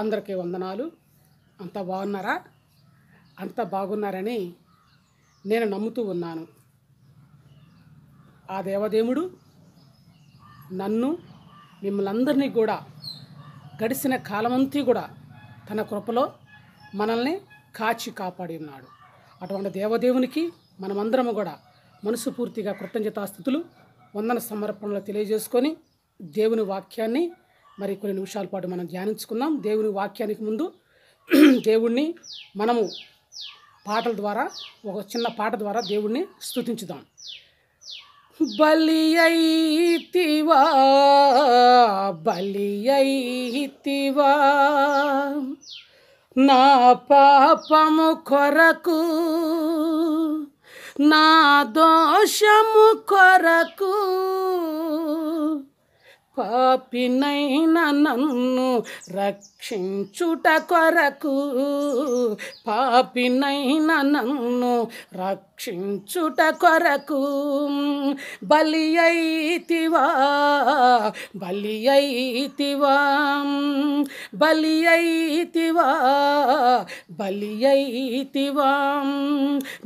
అందరికీ వందనాలు అంత బాగున్నారా అంత బాగున్నారని నేను నమ్ముతూ ఉన్నాను ఆ దేవదేవుడు నన్ను మిమ్మల్ని అందరినీ కూడా గడిచిన కాలమంతా కూడా తన కృపలో మనల్ని కాచి కాపాడి ఉన్నాడు అటువంటి దేవదేవునికి మనమందరము కూడా మనసుపూర్తిగా కృతజ్ఞతాస్థుతులు వందన సమర్పణలు తెలియజేసుకొని దేవుని వాక్యాన్ని మరి కొన్ని నిమిషాల పాటు మనం ధ్యానించుకుందాం దేవుని వాక్యానికి ముందు దేవుణ్ణి మనము పాటల ద్వారా ఒక చిన్న పాట ద్వారా దేవుణ్ణి స్థుతించుదాం బలి అయితివా బలి అయితివా నా పాపము కొరకు నా దోషము కొరకు పాపినైన నన్ను రక్షించుట కొరకు పాపినైన నన్ను రక్షించుట కొరకు బలి అయితివా బలి అయితివా బలి అయితివా బలి అయితివా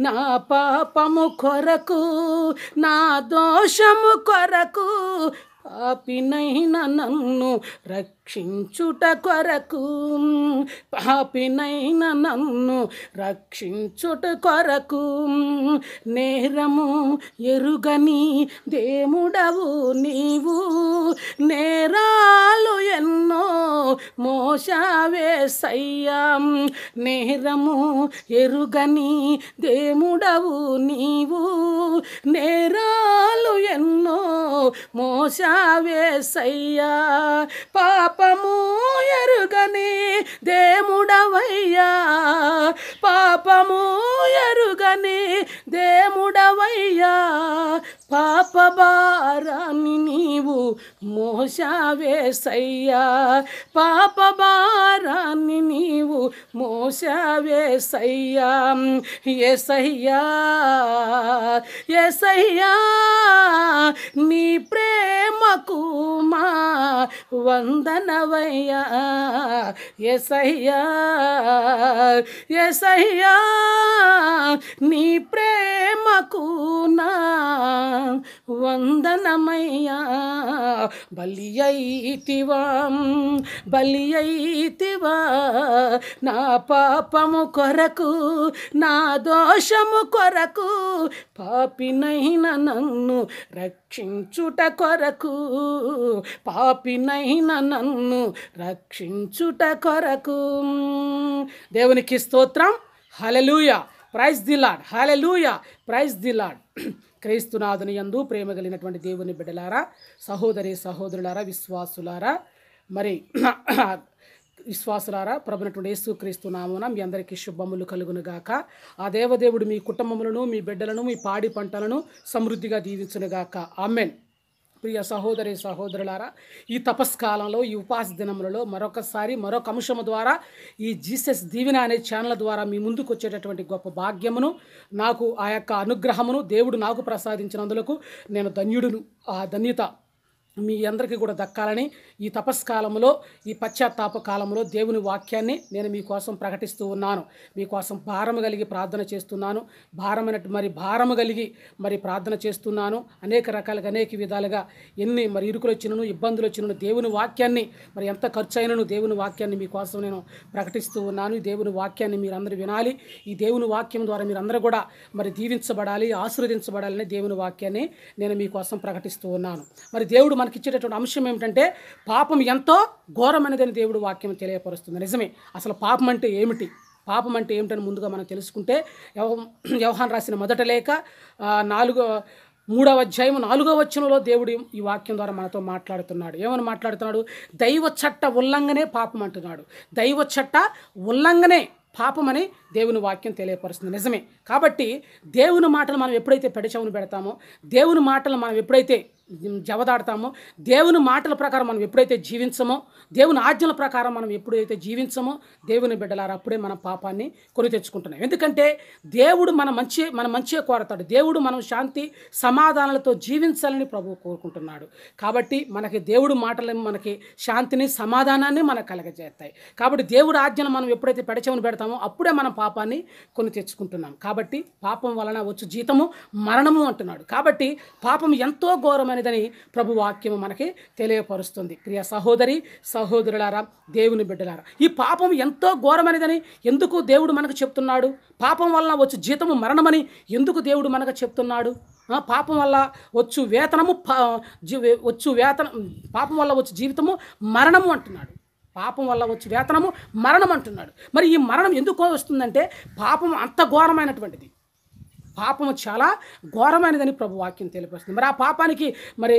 నా పాపము కొరకు నా దోషము కొరకు పాపినైన నన్ను రక్షించుట కొరకు పాపినైన నన్ను రక్షించుట కొరకు నేరము ఎరుగని దేవుడవు నీవు నేరాలు ఎన్నో మోసవేసయ్యా నేరము ఎరుగని దేవుడవు నీవు నేరాలు ఎన్నో మోసా వేసయ్యా పాపము ఎరుగని దేముడవయ్యా పాపము ఎరుగని దేముడవయ్యా పాప భారాన్ని నీవు మోసావేసయ్యా భారాన్ని నీవు మోసావేసయ్యా ఎసయ్యా ఎసయ్యా నీ ప్రేమకు వందనవయ్యా ఎసయ్యా ఎసయ్యా నీ ప్రేమకు నా వందనమయ్యా బలియైతివా బలియైతివా నా పాపము కొరకు నా దోషము కొరకు పాపినైన నన్ను రక్షించుట కొరకు పాపి వినైన నన్ను రక్షించుట కొరకు దేవునికి స్తోత్రం hallelujah praise the lord hallelujah praise the lord క్రీస్తునాథుని యందు ప్రేమ కలిగినటువంటి దేవుని బిడ్డలారా సహోదరి సహోదరులారా విశ్వాసులారా మరి విశ్వాసులారా ప్రభునటువంటి యేసుక్రీస్తు నామన మీ అందరికీ శుభములు కలుగునుగాక ఆ దేవదేవుడు మీ కుటుంబములను మీ బిడ్డలను మీ పాడి పంటలను సమృద్ధిగా దీవించునుగాక ఆమెన్ ప్రియ సహోదరి సహోదరులారా ఈ తపస్కాలంలో ఈ ఉపాస దినములలో మరొకసారి మరొక అంశము ద్వారా ఈ జీసస్ దీవిన అనే ఛానల్ ద్వారా మీ ముందుకు వచ్చేటటువంటి గొప్ప భాగ్యమును నాకు ఆ యొక్క అనుగ్రహమును దేవుడు నాకు ప్రసాదించినందులకు నేను ధన్యుడును ఆ ధన్యత మీ అందరికీ కూడా దక్కాలని ఈ తపస్కాలంలో ఈ పశ్చాత్తాప కాలంలో దేవుని వాక్యాన్ని నేను మీకోసం ప్రకటిస్తూ ఉన్నాను మీకోసం భారము కలిగి ప్రార్థన చేస్తున్నాను భారమైన మరి భారము కలిగి మరి ప్రార్థన చేస్తున్నాను అనేక రకాలుగా అనేక విధాలుగా ఎన్ని మరి ఇరుకులు వచ్చినను ఇబ్బందులు వచ్చినను దేవుని వాక్యాన్ని మరి ఎంత ఖర్చు అయినను దేవుని వాక్యాన్ని మీకోసం నేను ప్రకటిస్తూ ఉన్నాను ఈ దేవుని వాక్యాన్ని మీరందరూ వినాలి ఈ దేవుని వాక్యం ద్వారా మీరందరూ కూడా మరి దీవించబడాలి ఆశీర్వదించబడాలని దేవుని వాక్యాన్ని నేను మీకోసం ప్రకటిస్తూ ఉన్నాను మరి దేవుడు మనకిచ్చేటటువంటి అంశం ఏమిటంటే పాపం ఎంతో ఘోరమైనదని దేవుడు వాక్యం తెలియపరుస్తుంది నిజమే అసలు పాపం అంటే ఏమిటి పాపం అంటే ఏమిటని ముందుగా మనం తెలుసుకుంటే వ్యవహారం రాసిన మొదట లేక నాలుగో మూడవ అధ్యాయం నాలుగో వచనంలో దేవుడు ఈ వాక్యం ద్వారా మనతో మాట్లాడుతున్నాడు ఏమని మాట్లాడుతున్నాడు దైవ చట్ట ఉల్లంఘనే పాపం అంటున్నాడు దైవ చట్ట ఉల్లంఘనే పాపమని దేవుని వాక్యం తెలియపరుస్తుంది నిజమే కాబట్టి దేవుని మాటలు మనం ఎప్పుడైతే పెడచవును పెడతామో దేవుని మాటలు మనం ఎప్పుడైతే జవదాడతామో దేవుని మాటల ప్రకారం మనం ఎప్పుడైతే జీవించమో దేవుని ఆజ్ఞల ప్రకారం మనం ఎప్పుడైతే జీవించమో దేవుని బిడ్డలారా అప్పుడే మన పాపాన్ని కొని తెచ్చుకుంటున్నాం ఎందుకంటే దేవుడు మన మంచి మన మంచిగా కోరతాడు దేవుడు మనం శాంతి సమాధానాలతో జీవించాలని ప్రభువు కోరుకుంటున్నాడు కాబట్టి మనకి దేవుడు మాటలు మనకి శాంతిని సమాధానాన్ని మనకు కలగజేస్తాయి కాబట్టి దేవుడు ఆజ్ఞలు మనం ఎప్పుడైతే పెడచమని పెడతామో అప్పుడే మనం పాపాన్ని కొని తెచ్చుకుంటున్నాం కాబట్టి పాపం వలన వచ్చు జీతము మరణము అంటున్నాడు కాబట్టి పాపం ఎంతో ఘోరమైనదని ప్రభు వాక్యము మనకి తెలియపరుస్తుంది ప్రియ సహోదరి సహోదరులారా దేవుని బిడ్డలారా ఈ పాపం ఎంతో ఘోరమైనదని ఎందుకు దేవుడు మనకు చెప్తున్నాడు పాపం వలన వచ్చు జీతము మరణమని ఎందుకు దేవుడు మనకు చెప్తున్నాడు పాపం వల్ల వచ్చు వేతనము వచ్చు వేతనం పాపం వల్ల వచ్చు జీవితము మరణము అంటున్నాడు పాపం వల్ల వచ్చి వేతనము మరణం అంటున్నాడు మరి ఈ మరణం ఎందుకు వస్తుందంటే పాపం అంత ఘోరమైనటువంటిది పాపము చాలా ఘోరమైనదని ప్రభు వాక్యం తెలియపరుస్తుంది మరి ఆ పాపానికి మరి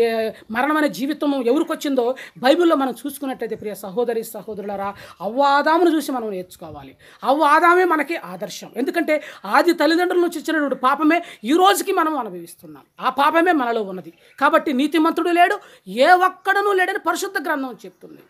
మరణమైన జీవితం ఎవరికి వచ్చిందో బైబిల్లో మనం చూసుకున్నట్టయితే ప్రియ సహోదరి సహోదరులరా అవ్వాదామును చూసి మనం నేర్చుకోవాలి అవ్వాదామే మనకి ఆదర్శం ఎందుకంటే ఆది తల్లిదండ్రుల నుంచి ఇచ్చినటువంటి పాపమే ఈ రోజుకి మనం అనుభవిస్తున్నాం ఆ పాపమే మనలో ఉన్నది కాబట్టి నీతిమంతుడు లేడు ఏ ఒక్కడనూ లేడని పరిశుద్ధ గ్రంథం చెప్తుంది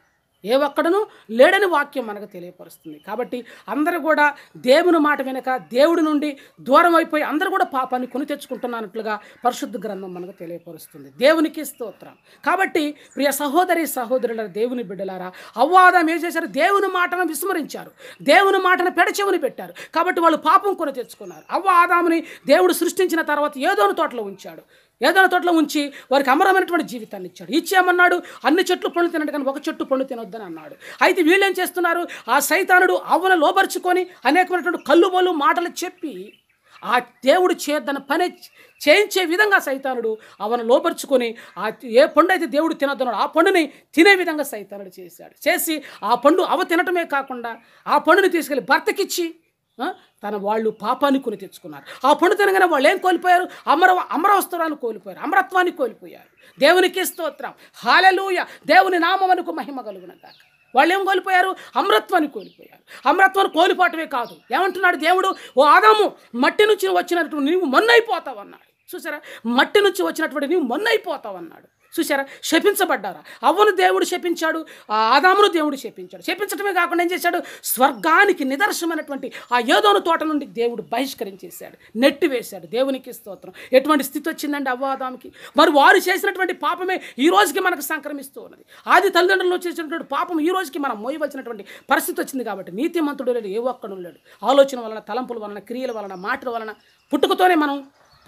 ఏ ఒక్కడను లేడని వాక్యం మనకు తెలియపరుస్తుంది కాబట్టి అందరూ కూడా దేవుని మాట వెనుక దేవుడి నుండి దూరం అయిపోయి అందరూ కూడా పాపాన్ని కొని తెచ్చుకుంటున్నట్లుగా పరిశుద్ధ గ్రంథం మనకు తెలియపరుస్తుంది దేవునికి స్తోత్రం కాబట్టి ప్రియ సహోదరి సహోదరుల దేవుని బిడ్డలారా అవ్వాదం ఏం చేశారు దేవుని మాటను విస్మరించారు దేవుని మాటను పెడచెవుని పెట్టారు కాబట్టి వాళ్ళు పాపం కొని తెచ్చుకున్నారు అవ్వ ఆదాముని దేవుడు సృష్టించిన తర్వాత ఏదోని తోటలో ఉంచాడు ఏదైనా తోటలో ఉంచి వారికి అమరమైనటువంటి జీవితాన్ని ఇచ్చాడు ఇచ్చేయమన్నాడు అన్ని చెట్లు పండ్లు తినడు కానీ ఒక చెట్టు పండు తినొద్దని అన్నాడు అయితే ఏం చేస్తున్నారు ఆ సైతానుడు అవ్వను లోపరుచుకొని అనేకమైనటువంటి కల్లుబోలు మాటలు చెప్పి ఆ దేవుడు చేద్దని పని చేయించే విధంగా సైతానుడు అవను లోపరుచుకొని ఆ ఏ పండు అయితే దేవుడు తినొద్దన్నాడు ఆ పండుని తినే విధంగా సైతానుడు చేశాడు చేసి ఆ పండు అవ తినటమే కాకుండా ఆ పండుని తీసుకెళ్ళి భర్తకిచ్చి తన వాళ్ళు పాపాన్ని కొని తెచ్చుకున్నారు ఆ పండు తినగానే వాళ్ళు ఏం కోల్పోయారు అమర అమరవస్త్రాలు కోల్పోయారు అమరత్వాన్ని కోల్పోయారు దేవునికి స్తోత్రం హాలలూయ దేవుని నామమునకు మహిమ కలుగునగాక వాళ్ళు ఏం కోల్పోయారు అమరత్వాన్ని కోల్పోయారు అమరత్వాన్ని కోల్పోవటమే కాదు ఏమంటున్నాడు దేవుడు ఓ ఆదాము మట్టి నుంచి వచ్చినటువంటి నువ్వు మొన్నైపోతావు అన్నాడు చూసారా మట్టి నుంచి వచ్చినటువంటి నువ్వు మొన్నైపోతావు అన్నాడు చూసారా శపించబడ్డారా అవ్వను దేవుడు శపించాడు ఆదామును దేవుడు శపించాడు శపించటమే కాకుండా ఏం చేశాడు స్వర్గానికి నిదర్శనమైనటువంటి ఆ ఏదోను తోట నుండి దేవుడు బహిష్కరించేశాడు నెట్టి వేశాడు దేవునికి స్తోత్రం ఎటువంటి స్థితి వచ్చిందండి అవ్వాదాముకి మరి వారు చేసినటువంటి పాపమే ఈ రోజుకి మనకు సంక్రమిస్తూ ఉన్నది ఆది తల్లిదండ్రులు చేసినటువంటి పాపం ఈ రోజుకి మనం మోయవలసినటువంటి పరిస్థితి వచ్చింది కాబట్టి మంతుడు లేడు ఏ ఒక్కడు లేడు ఆలోచన వలన తలంపుల వలన క్రియల వలన మాటల వలన పుట్టుకతోనే మనం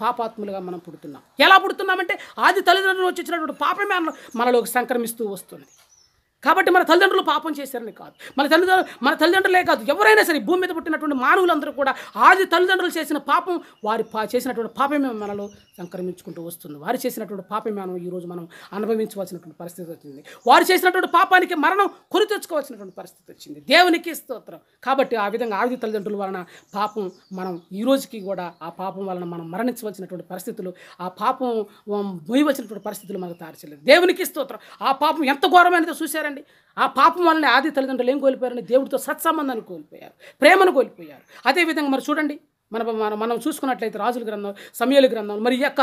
పాపాత్ములుగా మనం పుడుతున్నాం ఎలా పుడుతున్నామంటే ఆది తల్లిదండ్రులు వచ్చినటువంటి పాపమే మనలోకి సంక్రమిస్తూ వస్తున్నది కాబట్టి మన తల్లిదండ్రులు పాపం చేశారని కాదు మన తల్లిదండ్రులు మన తల్లిదండ్రులే కాదు ఎవరైనా సరే భూమి మీద పుట్టినటువంటి మానవులందరూ కూడా ఆది తల్లిదండ్రులు చేసిన పాపం వారి పా చేసినటువంటి పాపమే మనలో సంక్రమించుకుంటూ వస్తుంది వారు చేసినటువంటి పాపమే మనం ఈరోజు మనం అనుభవించవలసినటువంటి పరిస్థితి వచ్చింది వారు చేసినటువంటి పాపానికి మరణం కొని తెచ్చుకోవాల్సినటువంటి పరిస్థితి వచ్చింది దేవునికి స్తోత్రం కాబట్టి ఆ విధంగా ఆది తల్లిదండ్రుల వలన పాపం మనం ఈ రోజుకి కూడా ఆ పాపం వలన మనం మరణించవలసినటువంటి పరిస్థితులు ఆ పాపం మోయవలసినటువంటి పరిస్థితులు మనకు తారచలేదు దేవునికి స్తోత్రం ఆ పాపం ఎంత ఘోరమైనదో చూసారా కోల్పోయారండి ఆ పాపం వల్లనే ఆది తల్లిదండ్రులు ఏం కోల్పోయారని దేవుడితో సత్సంబంధాన్ని కోల్పోయారు ప్రేమను కోల్పోయారు అదేవిధంగా మరి చూడండి మన మనం మనం చూసుకున్నట్లయితే రాజుల గ్రంథం సమయాల గ్రంథం మరి యొక్క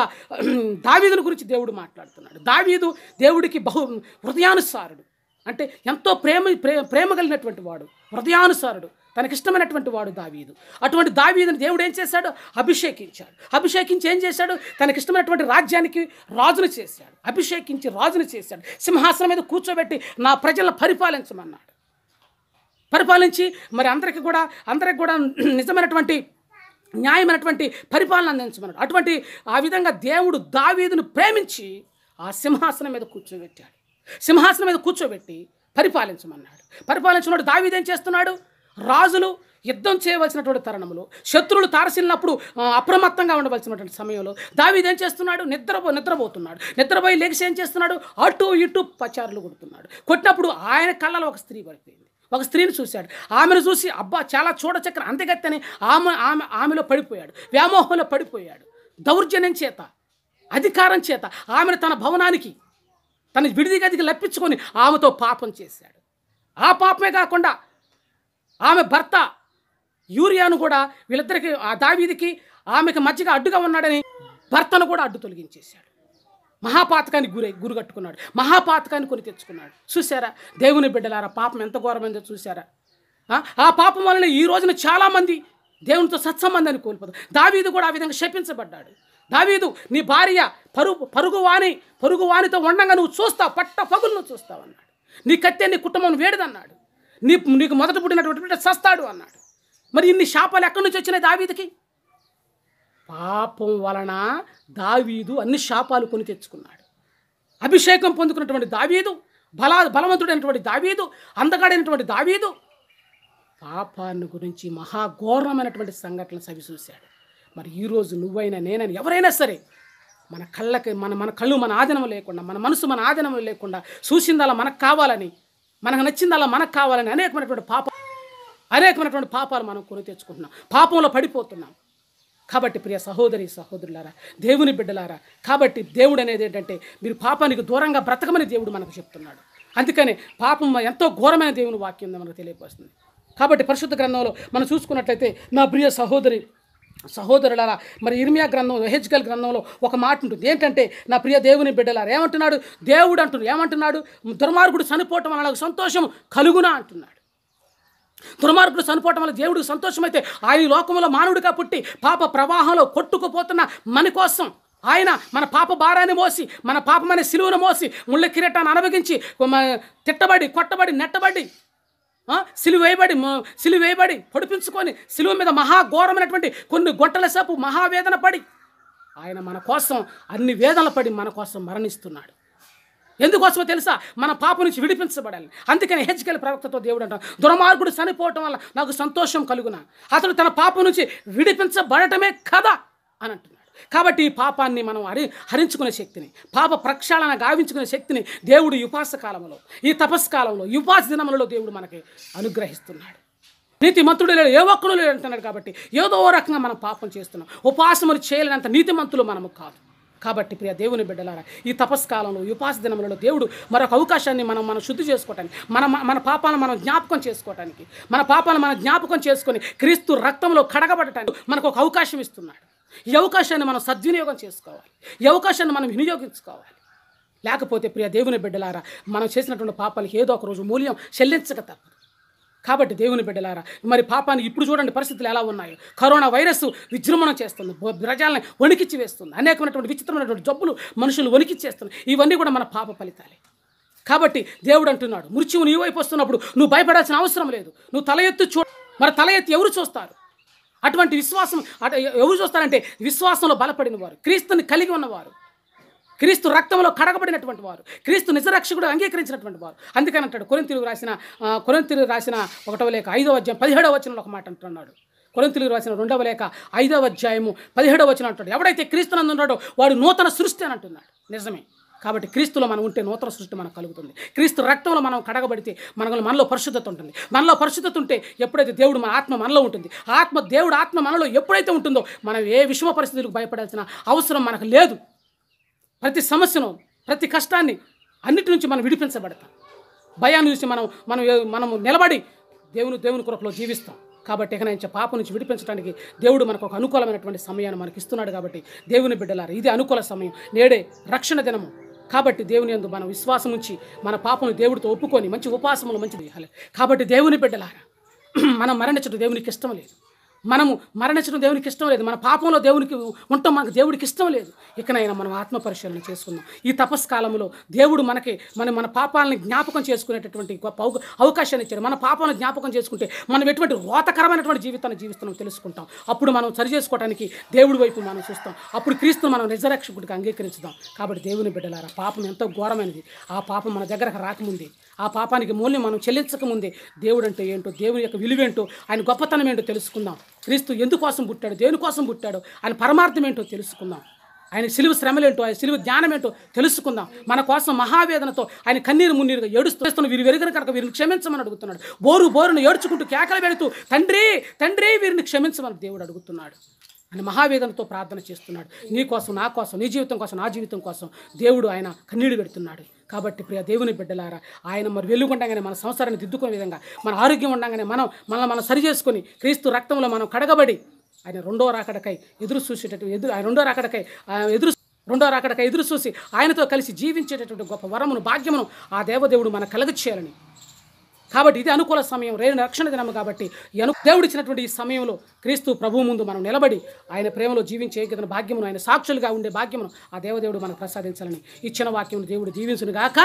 దావీదుల గురించి దేవుడు మాట్లాడుతున్నాడు దావీదు దేవుడికి బహు హృదయానుసారుడు అంటే ఎంతో ప్రేమ ప్రేమ కలిగినటువంటి వాడు హృదయానుసారుడు తనకిష్టమైనటువంటి వాడు దావీదు అటువంటి దావీదుని దేవుడు ఏం చేశాడు అభిషేకించాడు అభిషేకించి ఏం చేశాడు తనకిష్టమైనటువంటి రాజ్యానికి రాజును చేశాడు అభిషేకించి రాజును చేశాడు సింహాసనం మీద కూర్చోబెట్టి నా ప్రజలను పరిపాలించమన్నాడు పరిపాలించి మరి అందరికీ కూడా అందరికి కూడా నిజమైనటువంటి న్యాయమైనటువంటి పరిపాలన అందించమన్నాడు అటువంటి ఆ విధంగా దేవుడు దావీదును ప్రేమించి ఆ సింహాసనం మీద కూర్చోబెట్టాడు సింహాసనం మీద కూర్చోబెట్టి పరిపాలించమన్నాడు పరిపాలించినప్పుడు దావీదేం చేస్తున్నాడు రాజులు యుద్ధం చేయవలసినటువంటి తరుణంలో శత్రువులు తారసిల్లినప్పుడు అప్రమత్తంగా ఉండవలసినటువంటి సమయంలో దావీది ఏం చేస్తున్నాడు నిద్రపో నిద్రపోతున్నాడు నిద్రపోయి లెగిసి ఏం చేస్తున్నాడు అటు ఇటు పచారులు కొడుతున్నాడు కొట్టినప్పుడు ఆయన కళ్ళలో ఒక స్త్రీ పడిపోయింది ఒక స్త్రీని చూశాడు ఆమెను చూసి అబ్బా చాలా చూడచక్కన అంతగత్తని ఆమె ఆమె ఆమెలో పడిపోయాడు వ్యామోహంలో పడిపోయాడు దౌర్జన్యం చేత అధికారం చేత ఆమెను తన భవనానికి తన విడిది గదికి లప్పించుకొని ఆమెతో పాపం చేశాడు ఆ పాపమే కాకుండా ఆమె భర్త యూరియాను కూడా వీళ్ళిద్దరికి ఆ దావీదికి ఆమెకి మధ్యగా అడ్డుగా ఉన్నాడని భర్తను కూడా అడ్డు తొలగించేశాడు మహాపాతకానికి గురై గురుగట్టుకున్నాడు మహాపాతకాన్ని కొని తెచ్చుకున్నాడు చూశారా దేవుని బిడ్డలారా పాపం ఎంత ఘోరమైందో చూశారా ఆ పాపం వలన ఈ రోజున చాలామంది దేవునితో సత్సంబంధాన్ని కోల్పోతారు దావీదు కూడా ఆ విధంగా శపించబడ్డాడు దావీదు నీ భార్య పరుగు పరుగువాణి పరుగువాణితో ఉండగా నువ్వు చూస్తావు పట్ట పగులను చూస్తావు అన్నాడు నీ కత్తే నీ కుటుంబం వేడిదన్నాడు నీ నీకు మొదట పుట్టినటువంటి చస్తాడు సస్తాడు అన్నాడు మరి ఇన్ని శాపాలు ఎక్కడి నుంచి వచ్చినాయి దావీదికి పాపం వలన దావీదు అన్ని శాపాలు కొని తెచ్చుకున్నాడు అభిషేకం పొందుకున్నటువంటి దావీదు బలా బలవంతుడైనటువంటి దావీదు అందగాడైనటువంటి దావీదు పాపాన్ని గురించి మహాఘోరమైనటువంటి సంఘటనలు సవి చూశాడు మరి ఈరోజు నువ్వైనా నేనని ఎవరైనా సరే మన కళ్ళకి మన మన కళ్ళు మన ఆదనం లేకుండా మన మనసు మన ఆదనం లేకుండా చూసిందలా మనకు కావాలని మనకు నచ్చిందల్లా మనకు కావాలని అనేకమైనటువంటి పాప అనేకమైనటువంటి పాపాలు మనం కొని తెచ్చుకుంటున్నాం పాపంలో పడిపోతున్నాం కాబట్టి ప్రియ సహోదరి సహోదరులారా దేవుని బిడ్డలారా కాబట్టి దేవుడు అనేది ఏంటంటే మీరు పాపానికి దూరంగా బ్రతకమని దేవుడు మనకు చెప్తున్నాడు అందుకనే పాపం ఎంతో ఘోరమైన దేవుని వాక్యం మనకు తెలియపరుస్తుంది కాబట్టి పరిశుద్ధ గ్రంథంలో మనం చూసుకున్నట్లయితే నా ప్రియ సహోదరి సహోదరులారా మరి ఇర్మియా గ్రంథం హెచ్కల్ గ్రంథంలో ఒక మాట ఉంటుంది ఏంటంటే నా ప్రియ దేవుని బిడ్డలారా ఏమంటున్నాడు దేవుడు అంటున్నాడు ఏమంటున్నాడు దుర్మార్గుడు చనిపోవటం వల్ల నాకు సంతోషం కలుగునా అంటున్నాడు దుర్మార్గుడు చనిపోవటం వల్ల దేవుడికి సంతోషమైతే ఆయన లోకంలో మానవుడిగా పుట్టి పాప ప్రవాహంలో కొట్టుకుపోతున్న మన కోసం ఆయన మన పాప భారాన్ని మోసి మన పాపమైన శిలువును మోసి ముళ్ళ కిరీటాన్ని అనవగించి తిట్టబడి కొట్టబడి నెట్టబడి సిలువ వేయబడి సిలువ వేయబడి పొడిపించుకొని సిలువ మీద మహాఘోరమైనటువంటి కొన్ని గొట్టల సేపు మహావేదన పడి ఆయన మన కోసం అన్ని వేదనలు పడి మన కోసం మరణిస్తున్నాడు ఎందుకోసమో తెలుసా మన పాప నుంచి విడిపించబడాలి అందుకని హెచ్కెళ్ళి ప్రవక్తతో దేవుడు అంటాం దురమార్గుడు చనిపోవటం వల్ల నాకు సంతోషం కలుగునా అతడు తన పాప నుంచి విడిపించబడటమే కదా అని కాబట్టి ఈ పాపాన్ని మనం హరి హరించుకునే శక్తిని పాప ప్రక్షాళన గావించుకునే శక్తిని దేవుడు ఉపాస కాలంలో ఈ తపస్కాలంలో ఉపాస దినములలో దేవుడు మనకి అనుగ్రహిస్తున్నాడు నీతిమంతుడు లేడు ఏ ఒక్కడు లేడు అంటున్నాడు కాబట్టి ఏదో రకంగా మనం పాపం చేస్తున్నాం ఉపాసములు చేయలేనంత నీతిమంతులు మనము కాదు కాబట్టి ప్రియ దేవుని బిడ్డలారా ఈ తపస్కాలంలో ఉపాస దినములలో దేవుడు మరొక అవకాశాన్ని మనం మనం శుద్ధి చేసుకోవటానికి మన మన పాపాలను మనం జ్ఞాపకం చేసుకోవటానికి మన పాపాలను మనం జ్ఞాపకం చేసుకొని క్రీస్తు రక్తంలో కడగబడటానికి మనకు ఒక అవకాశం ఇస్తున్నాడు ఈ అవకాశాన్ని మనం సద్వినియోగం చేసుకోవాలి ఈ అవకాశాన్ని మనం వినియోగించుకోవాలి లేకపోతే ప్రియ దేవుని బిడ్డలారా మనం చేసినటువంటి పాపాలకి ఏదో ఒక రోజు మూల్యం చెల్లించక తప్పదు కాబట్టి దేవుని బిడ్డలారా మరి పాపాన్ని ఇప్పుడు చూడండి పరిస్థితులు ఎలా ఉన్నాయో కరోనా వైరస్ విజృంభణం చేస్తుంది ప్రజల్ని వణికిచ్చి వేస్తుంది అనేకమైనటువంటి విచిత్రమైనటువంటి జబ్బులు మనుషులు వణికిచ్చేస్తున్నాయి ఇవన్నీ కూడా మన పాప ఫలితాలే కాబట్టి దేవుడు అంటున్నాడు మృత్యువు నీ వైపు వస్తున్నప్పుడు నువ్వు భయపడాల్సిన అవసరం లేదు నువ్వు తల ఎత్తు చూ మరి తల ఎత్తి ఎవరు చూస్తారు అటువంటి విశ్వాసం ఎవరు చూస్తారంటే విశ్వాసంలో బలపడిన వారు క్రీస్తుని కలిగి ఉన్నవారు క్రీస్తు రక్తంలో కడగబడినటువంటి వారు క్రీస్తు నిజరక్షకుడు అంగీకరించినటువంటి వారు అందుకని అంటాడు కొరంతిరుగు రాసిన కొరంతిరుగు రాసిన ఒకటవ లేక ఐదవ అధ్యాయం పదిహేడవ వచనంలో ఒక మాట అంటున్నాడు కొరంతిరుగు రాసిన రెండవ లేక ఐదవ అధ్యాయము పదిహేడవ వచనం అంటాడు ఎవడైతే క్రీస్తునందు ఉన్నాడో వాడు నూతన సృష్టి అని అంటున్నాడు నిజమే కాబట్టి క్రీస్తులో మనం ఉంటే నూతన సృష్టి మనకు కలుగుతుంది క్రీస్తు రక్తంలో మనం కడగబడితే మనకు మనలో పరిశుద్ధత ఉంటుంది మనలో పరిశుద్ధత ఉంటే ఎప్పుడైతే దేవుడు మన ఆత్మ మనలో ఉంటుంది ఆత్మ దేవుడు ఆత్మ మనలో ఎప్పుడైతే ఉంటుందో మనం ఏ విషమ పరిస్థితులకు భయపడాల్సిన అవసరం మనకు లేదు ప్రతి సమస్యను ప్రతి కష్టాన్ని అన్నిటి నుంచి మనం విడిపించబడతాం భయాన్ని చూసి మనం మనం మనం నిలబడి దేవుని దేవుని కొరకులో జీవిస్తాం కాబట్టి ఇక నేను పాప నుంచి విడిపించడానికి దేవుడు మనకు ఒక అనుకూలమైనటువంటి సమయాన్ని మనకి ఇస్తున్నాడు కాబట్టి దేవుని బిడ్డలారు ఇది అనుకూల సమయం నేడే రక్షణ దినము కాబట్టి దేవుని ఎందు మన విశ్వాసం ఉంచి మన పాపను దేవుడితో ఒప్పుకొని మంచి ఉపాసములు మంచిది కాబట్టి దేవుని బిడ్డలారా మనం మరణించడం దేవునికి ఇష్టం లేదు మనము మరణించడం దేవునికి ఇష్టం లేదు మన పాపంలో దేవునికి ఉంటాం మనకు దేవుడికి ఇష్టం లేదు ఇకనైనా మనం ఆత్మ పరిశీలన చేసుకుందాం ఈ తపస్కాలంలో దేవుడు మనకి మన మన పాపాలను జ్ఞాపకం చేసుకునేటటువంటి అవకాశాన్ని ఇచ్చారు మన పాపాలను జ్ఞాపకం చేసుకుంటే మనం ఎటువంటి రోతకరమైనటువంటి జీవితాన్ని జీవిస్తున్నాం తెలుసుకుంటాం అప్పుడు మనం సరి చేసుకోవడానికి దేవుడి వైపు మనం చూస్తాం అప్పుడు క్రీస్తు మనం నిజరక్షకుడికి అంగీకరించుదాం కాబట్టి దేవుని బిడ్డలారా పాపం ఎంతో ఘోరమైనది ఆ పాపం మన దగ్గరకు రాకముందే ఆ పాపానికి మూల్యం మనం చెల్లించకముందే దేవుడు అంటే ఏంటో దేవుని యొక్క విలువేంటో ఆయన గొప్పతనం ఏంటో తెలుసుకుందాం క్రీస్తు ఎందుకోసం పుట్టాడు దేనికోసం పుట్టాడు ఆయన పరమార్థం ఏంటో తెలుసుకుందాం ఆయన సిలువు శ్రమలేంటో ఆయన సిలువు జ్ఞానం ఏంటో తెలుసుకుందాం మన కోసం మహావేదనతో ఆయన కన్నీరు మున్నీరుగా ఏడుస్తూ వీరు వెరుగన కనుక వీరిని క్షమించమని అడుగుతున్నాడు బోరు బోరును ఏడ్చుకుంటూ కేకలు పెడుతూ తండ్రి తండ్రి వీరిని క్షమించమని దేవుడు అడుగుతున్నాడు అని మహావేదనతో ప్రార్థన చేస్తున్నాడు నీ కోసం నా కోసం నీ జీవితం కోసం నా జీవితం కోసం దేవుడు ఆయన కన్నీడు పెడుతున్నాడు కాబట్టి ప్రియ దేవుని బిడ్డలారా ఆయన మరి వెలుగుండగానే మన సంసారాన్ని దిద్దుకునే విధంగా మన ఆరోగ్యం ఉండగానే మనం మనల్ని మనం సరి చేసుకొని క్రీస్తు రక్తంలో మనం కడగబడి ఆయన రెండో రాకడకై ఎదురు చూసేటట్టు ఎదురు ఆయన రెండో రాకడకై ఎదురు రెండో రాకడకై ఎదురు చూసి ఆయనతో కలిసి జీవించేటటువంటి గొప్ప వరమును భాగ్యమును ఆ దేవదేవుడు మన కలగచేయాలని కాబట్టి ఇది అనుకూల సమయం రేణు రక్షణ దినం కాబట్టి అను దేవుడిచ్చినటువంటి ఈ సమయంలో క్రీస్తు ప్రభు ముందు మనం నిలబడి ఆయన ప్రేమలో జీవించే ఏకతన భాగ్యమును ఆయన సాక్షులుగా ఉండే భాగ్యమును ఆ దేవదేవుడు మనకు ప్రసాదించాలని ఇచ్చిన వాక్యం దేవుడు జీవించును గాక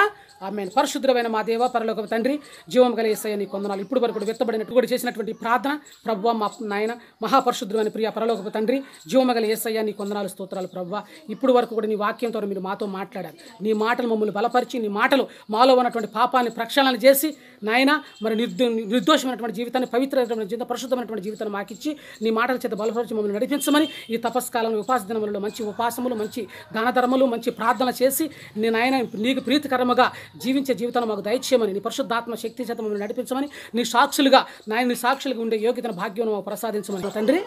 ఆమె పరిశుద్ధ్రమైన మా దేవ పరలోక తండ్రి జీవం కలిగేసాయి నీ కొందనాలు ఇప్పుడు వరకు వ్యక్తపడినట్టు కూడా చేసినటువంటి ప్రార్థన ప్రభు మా నాయన మహాపరిశుద్ధమైన ప్రియ పరలోక తండ్రి జీవమగల ఏసయ్య నీ కొందనాలు స్తోత్రాలు ప్రభు ఇప్పుడు వరకు కూడా నీ వాక్యంతో మీరు మాతో మాట్లాడారు నీ మాటలు మమ్మల్ని బలపరిచి నీ మాటలు మాలో ఉన్నటువంటి పాపాన్ని ప్రక్షాళన చేసి నాయన మరి నిర్దో నిర్దోషమైనటువంటి జీవితాన్ని పవిత్రమైనటువంటి జీవితం పరిశుద్ధమైనటువంటి జీవితాన్ని మాకిచ్చి నీ మాటల చేత బలపరిచి మమ్మల్ని నడిపించమని ఈ తపస్కాలను ఉపాస దినములలో మంచి ఉపాసములు మంచి దానధర్మలు మంచి ప్రార్థన చేసి నేను ఆయన నీకు ప్రీతికరముగా జీవించే జీవితాన్ని మాకు దయచేయమని నీ పరిశుద్ధాత్మ శక్తి చేత మమ్మల్ని నడిపించమని నీ సాక్షులుగా నాయన నీ సాక్షులుగా ఉండే యోగ్యతను భాగ్యం ప్రసాదించమని తండ్రి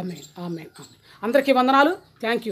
ఆమె ఆమె ఆమె అందరికీ వందనాలు థ్యాంక్ యూ